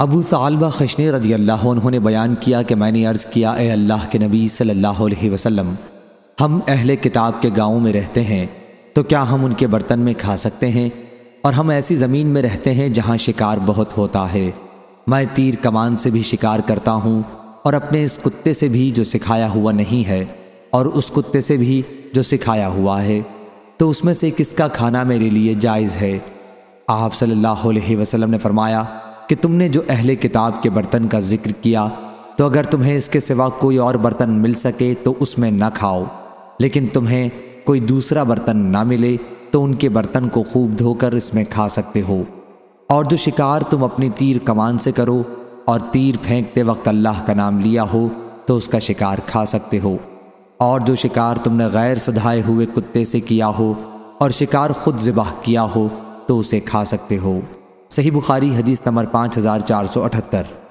अबू सालबा खशने रदी अल्लाह उन्होंने बयान किया कि मैंने अर्ज़ किया ए अल्लाह के नबी सल्लल्लाहु अलैहि वसल्लम हम अहले किताब के गाँव में रहते हैं तो क्या हम उनके बर्तन में खा सकते हैं और हम ऐसी ज़मीन में रहते हैं जहाँ शिकार बहुत होता है मैं तीर कमान से भी शिकार करता हूँ और अपने इस कुत्ते से भी जो सिखाया हुआ नहीं है और उस कुत्ते से भी जो सिखाया हुआ है तो उसमें से किसका खाना मेरे लिए जायज़ है आप सल्ला वसलम ने फरमाया कि तुमने जो अहले किताब के बर्तन का जिक्र किया तो अगर तुम्हें इसके सिवा कोई और बर्तन मिल सके तो उसमें न खाओ लेकिन तुम्हें कोई दूसरा बर्तन ना मिले तो उनके बर्तन को खूब धोकर इसमें खा सकते हो और जो शिकार तुम अपनी तीर कमान से करो और तीर फेंकते वक्त अल्लाह का नाम लिया हो तो उसका शिकार खा सकते हो और जो शिकार तुमने गैर सुधाए हुए कुत्ते से किया हो और शिकार खुद ज़िबाह किया हो तो उसे खा सकते हो सही बुखारी हदीस नंबर पाँच हज़ार चार सौ अठहत्तर